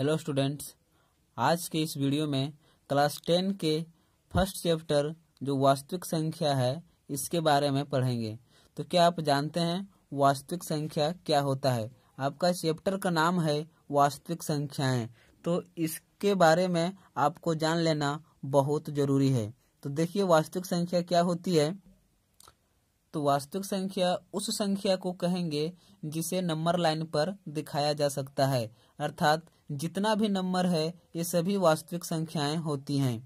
hello students आज के इस वीडियो में क्लास टेन के फर्स्ट चैप्टर जो वास्तविक संख्या है इसके बारे में पढ़ेंगे तो क्या आप जानते हैं वास्तविक संख्या क्या होता है आपका चैप्टर का नाम है वास्तविक संख्याएं तो इसके बारे में आपको जान लेना बहुत जरूरी है तो देखिए वास्तविक संख्या क्या होती है तो वास्तविक संख्या उस संख्या को कहेंगे जिसे नंबर लाइन पर दिखाया जा सकता है अर्थात जितना भी नंबर है ये सभी वास्तविक संख्याएं होती हैं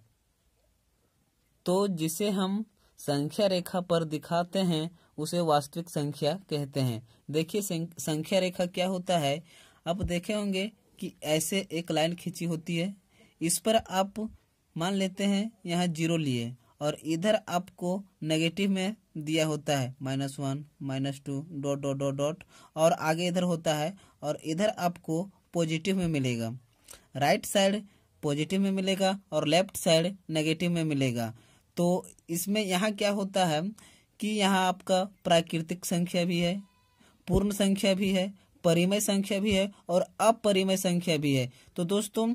तो जिसे हम संख्या रेखा पर दिखाते हैं उसे वास्तविक संख्या कहते हैं देखिए संख्या रेखा क्या होता है आप देखे होंगे कि ऐसे एक लाइन खींची होती है इस पर आप मान लेते हैं यहाँ जीरो लिए और इधर आपको नेगेटिव में दिया होता है minus one minus two dot dot dot dot और आगे इधर होता है और इधर आपको पॉजिटिव में मिलेगा राइट साइड पॉजिटिव में मिलेगा और लेफ्ट साइड नेगेटिव में मिलेगा तो इसमें यहाँ क्या होता है कि यहाँ आपका प्राकृतिक संख्या भी है पूर्ण संख्या भी है परिमय संख्या भी है और अपरिमय संख्या भी है तो दोस्तों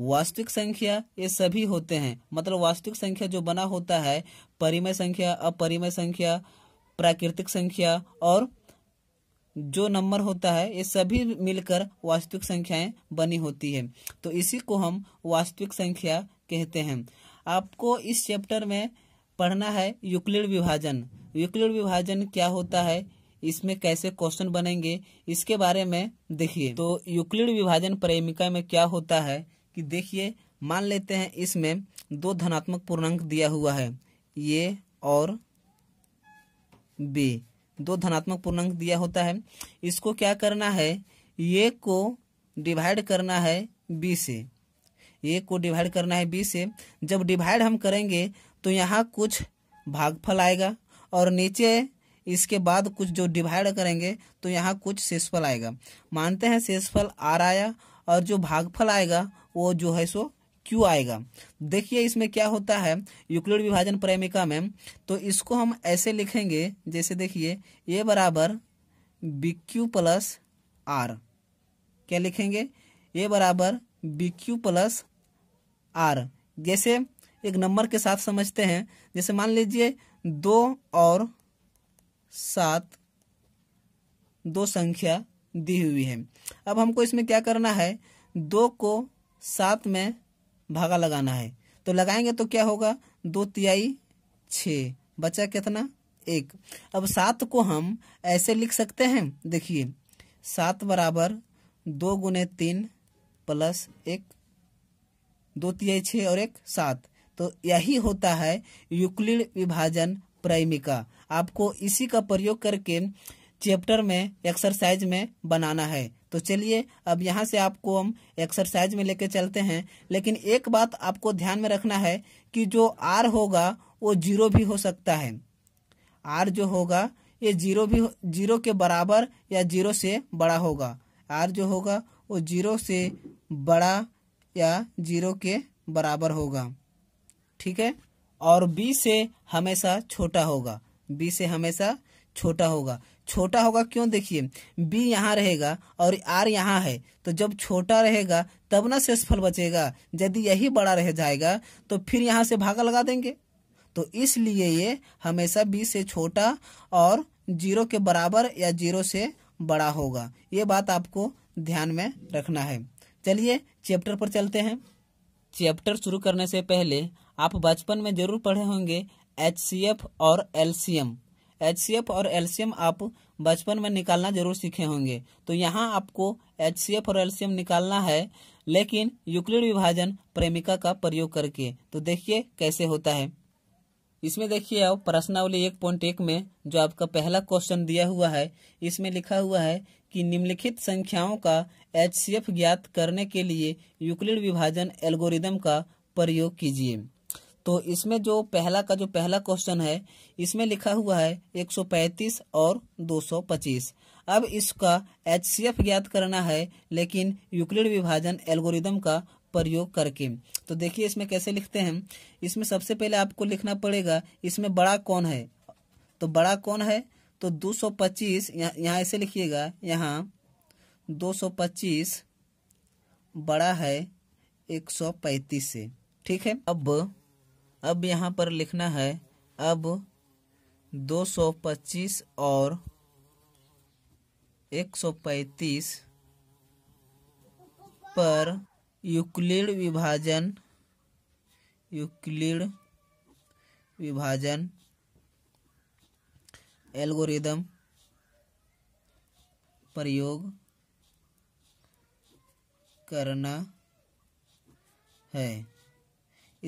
वास्तविक संख्या ये सभी होते हैं मतलब वास्तविक संख्या जो बना होता है परिमय संख्या अपरिमय संख्या प्राकृतिक संख्या और जो नंबर होता है ये सभी मिलकर वास्तविक संख्याएं बनी होती है तो इसी को हम वास्तविक संख्या कहते हैं आपको इस चैप्टर में पढ़ना है यूक्लिड विभाजन यूक्लिड विभाजन क्या होता है इसमें कैसे क्वेश्चन बनेंगे इसके बारे में देखिए तो यूक्लिड विभाजन प्रेमिका में क्या होता है कि देखिए मान लेते हैं इसमें दो धनात्मक पूर्णांक दिया हुआ है ये और बी दो धनात्मक पूर्णांक दिया होता है इसको क्या करना है ये को डिवाइड करना है बी से ए को डिवाइड करना है बी से जब डिवाइड हम करेंगे तो यहाँ कुछ भागफल आएगा और नीचे इसके बाद कुछ जो डिवाइड करेंगे तो यहाँ कुछ शेषफल आएगा मानते हैं शेषफल आर आया और जो भागफल आएगा वो जो है सो क्यू आएगा देखिए इसमें क्या होता है यूक्लिड विभाजन प्रेमिका में तो इसको हम ऐसे लिखेंगे जैसे देखिए ए बराबर बी क्यू प्लस आर क्या लिखेंगे ए बराबर बी क्यू प्लस आर जैसे एक नंबर के साथ समझते हैं जैसे मान लीजिए दो और सात दो संख्या दी हुई है अब हमको इसमें क्या करना है दो को सात में भागा लगाना है तो लगाएंगे तो क्या होगा दो तिहाई छ बचा कितना एक अब सात को हम ऐसे लिख सकते हैं देखिए सात बराबर दो गुने तीन प्लस एक दो तिहाई छ और एक सात तो यही होता है युक्लिड विभाजन प्रेमिका आपको इसी का प्रयोग करके चैप्टर में एक्सरसाइज में बनाना है तो चलिए अब यहाँ से आपको हम एक्सरसाइज में लेके चलते हैं लेकिन एक बात आपको ध्यान में रखना है कि जो आर होगा वो जीरो भी हो सकता है आर जो होगा ये जीरो भी जीरो के बराबर या जीरो से बड़ा होगा आर जो होगा वो जीरो से बड़ा या जीरो के बराबर होगा ठीक है और बी से हमेशा छोटा होगा बी से हमेशा छोटा होगा छोटा होगा क्यों देखिए बी यहाँ रहेगा और आर यहाँ है तो जब छोटा रहेगा तब ना शेषफल बचेगा यदि यही बड़ा रह जाएगा तो फिर यहाँ से भागा लगा देंगे तो इसलिए ये हमेशा बी से छोटा और जीरो के बराबर या जीरो से बड़ा होगा ये बात आपको ध्यान में रखना है चलिए चैप्टर पर चलते हैं चैप्टर शुरू करने से पहले आप बचपन में जरूर पढ़े होंगे एच और एल एच और एल्शियम आप बचपन में निकालना जरूर सीखे होंगे तो यहाँ आपको एच और एल्शियम निकालना है लेकिन यूक्लिड विभाजन प्रेमिका का प्रयोग करके तो देखिए कैसे होता है इसमें देखिए अब प्रश्नावली एक पॉइंट एक में जो आपका पहला क्वेश्चन दिया हुआ है इसमें लिखा हुआ है कि निम्नलिखित संख्याओं का एच ज्ञात करने के लिए यूक्लिड विभाजन एल्गोरिदम का प्रयोग कीजिए तो इसमें जो पहला का जो पहला क्वेश्चन है इसमें लिखा हुआ है 135 और 225 अब इसका एच ज्ञात करना है लेकिन यूक्लिड विभाजन एल्गोरिदम का प्रयोग करके तो देखिए इसमें कैसे लिखते हैं इसमें सबसे पहले आपको लिखना पड़ेगा इसमें बड़ा कौन है तो बड़ा कौन है तो 225 पच्चीस यहाँ ऐसे लिखिएगा यहाँ 225 बड़ा है 135 से ठीक है अब अब यहाँ पर लिखना है अब 225 और 135 पर यूक्लिड विभाजन यूक्लिड विभाजन एल्गोरिदम प्रयोग करना है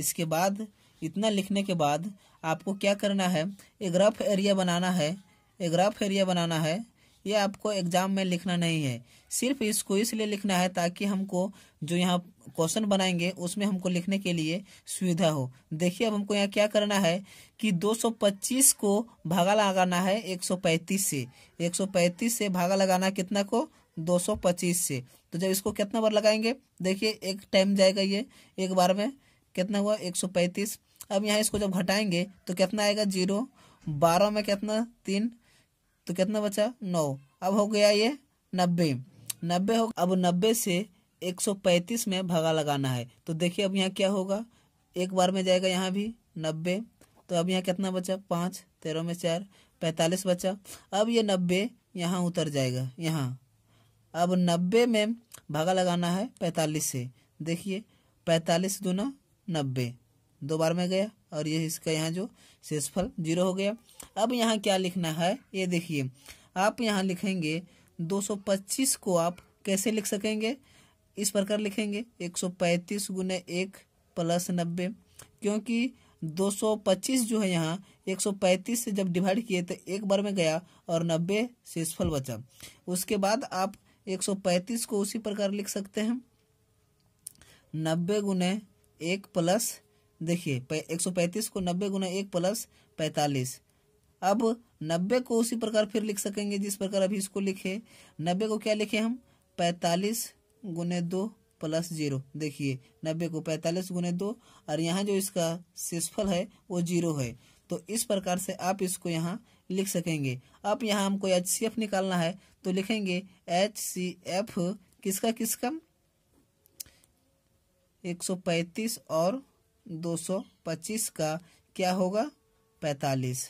इसके बाद इतना लिखने के बाद आपको क्या करना है एग्राफ एरिया बनाना है एग्राफ एरिया बनाना है ये आपको एग्ज़ाम में लिखना नहीं है सिर्फ इसको इसलिए लिखना है ताकि हमको जो यहाँ क्वेश्चन बनाएंगे उसमें हमको लिखने के लिए सुविधा हो देखिए अब हमको यहाँ क्या करना है कि 225 को भागा लगाना है 135 से 135 से भागा लगाना कितना को 225 से तो जब इसको कितना बार लगाएंगे देखिए एक टाइम जाएगा ये एक बार में कितना हुआ एक अब यहाँ इसको जब घटाएंगे तो कितना आएगा जीरो बारह में कितना तीन तो कितना बचा नौ अब हो गया ये नब्बे नब्बे हो अब नब्बे से एक सौ पैंतीस में भागा लगाना है तो देखिए अब यहाँ क्या होगा एक बार में जाएगा यहाँ भी नब्बे तो अब यहाँ कितना बचा पाँच तेरह में चार पैंतालीस बचा अब ये नब्बे यहाँ उतर जाएगा यहाँ अब नब्बे में भागा लगाना है पैंतालीस से देखिए पैंतालीस दूना नब्बे दो बार में गया और ये इसका यहाँ जो शेषफल जीरो हो गया अब यहाँ क्या लिखना है ये देखिए आप यहाँ लिखेंगे 225 को आप कैसे लिख सकेंगे इस प्रकार लिखेंगे 135 सौ पैंतीस गुने एक प्लस नब्बे क्योंकि 225 जो है यहाँ 135 से जब डिवाइड किए तो एक बार में गया और 90 शेषफल बचा उसके बाद आप 135 को उसी प्रकार लिख सकते हैं नब्बे गुने एक प्लस देखिए एक सौ पैंतीस को नब्बे गुना एक प्लस पैंतालीस अब नब्बे को उसी प्रकार फिर लिख सकेंगे जिस प्रकार अभी इसको लिखे नब्बे को क्या लिखे हम पैंतालीस गुने दो प्लस जीरो देखिए नब्बे को पैंतालीस गुने दो और यहाँ जो इसका शेषफल है वो जीरो है तो इस प्रकार से आप इसको यहाँ लिख सकेंगे अब यहाँ हमको एच सी एफ निकालना है तो लिखेंगे एच सी एफ किसका किसका एक सौ पैंतीस और दो सौ पच्चीस का क्या होगा पैंतालीस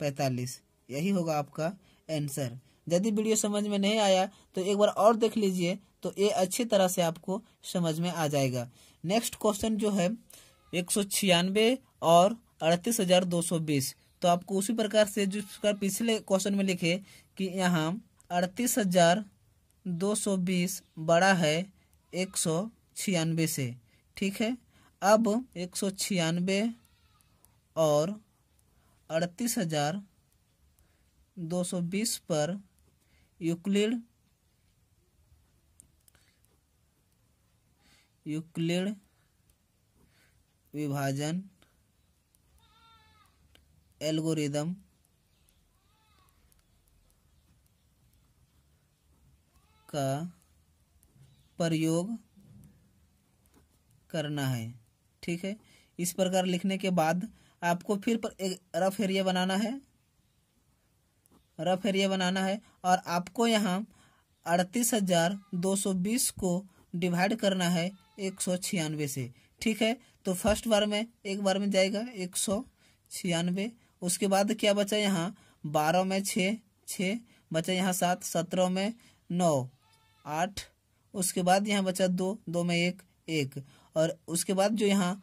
पैंतालीस यही होगा आपका आंसर यदि वीडियो समझ में नहीं आया तो एक बार और देख लीजिए तो ये अच्छी तरह से आपको समझ में आ जाएगा नेक्स्ट क्वेश्चन जो है एक सौ छियानवे और अड़तीस हजार दो सौ बीस तो आपको उसी प्रकार से जिस प्रकार पिछले क्वेश्चन में लिखे कि यहाँ अड़तीस हजार दो सौ बीस बड़ा है एक सौ छियानवे से ठीक है अब एक सौ छियानवे और अड़तीस हजार दो सौ बीस पर यूक्लिड यूक्लिड विभाजन एल्गोरिदम का प्रयोग करना है ठीक है इस प्रकार लिखने के बाद आपको फिर पर एक रफ एरिया बनाना है रफ एरिया बनाना है और आपको यहाँ अड़तीस हजार दो सौ बीस को डिवाइड करना है एक सौ छियानवे से ठीक है तो फर्स्ट बार में एक बार में जाएगा एक सौ छियानवे उसके बाद क्या बचा यहाँ बारह में छ छ बचा यहाँ सात सत्रह में नौ आठ उसके बाद यहाँ बचा दो दो में एक एक और उसके बाद जो यहाँ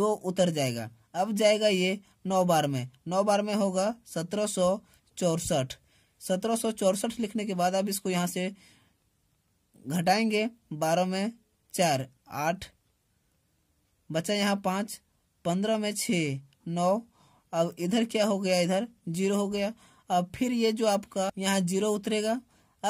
दो उतर जाएगा अब जाएगा ये नौ बार में नौ बार में होगा सत्रह सौ चौसठ सत्रह सौ चौसठ लिखने के बाद अब इसको यहाँ से घटाएंगे बारह में चार आठ बचा यहाँ पाँच पंद्रह में छ नौ अब इधर क्या हो गया इधर जीरो हो गया अब फिर ये जो आपका यहाँ जीरो उतरेगा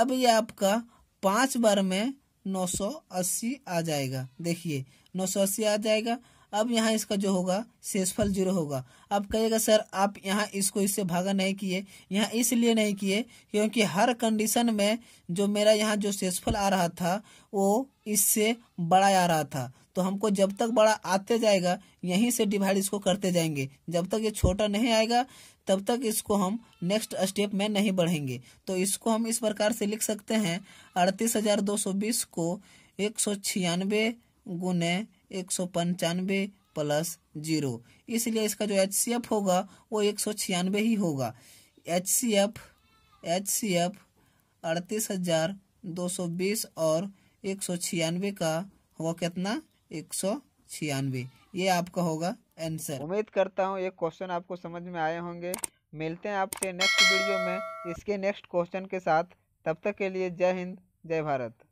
अब ये आपका पांच बार में 980 आ जाएगा देखिए 980 आ जाएगा अब यहाँ इसका जो होगा शेषफल जीरो होगा अब कहेगा सर आप यहाँ इसको इससे भागा नहीं किए यहाँ इसलिए नहीं किए क्योंकि हर कंडीशन में जो मेरा यहाँ जो शेषफल आ रहा था वो इससे बड़ा आ रहा था तो हमको जब तक बड़ा आते जाएगा यहीं से डिवाइड इसको करते जाएंगे जब तक ये छोटा नहीं आएगा तब तक इसको हम नेक्स्ट स्टेप में नहीं बढ़ेंगे तो इसको हम इस प्रकार से लिख सकते हैं अड़तीस हजार दो सौ बीस को एक सौ छियानवे गुने एक सौ पंचानवे प्लस जीरो इसलिए इसका जो एच सी एफ होगा वो एक सौ छियानवे ही होगा H C F H C F अड़तीस हजार दो सौ बीस और एक सौ छियानवे का हुआ कितना एक सौ छियानवे ये आपका होगा आंसर उम्मीद करता हूँ ये क्वेश्चन आपको समझ में आए होंगे मिलते हैं आपसे नेक्स्ट वीडियो में इसके नेक्स्ट क्वेश्चन के साथ तब तक के लिए जय हिंद जय भारत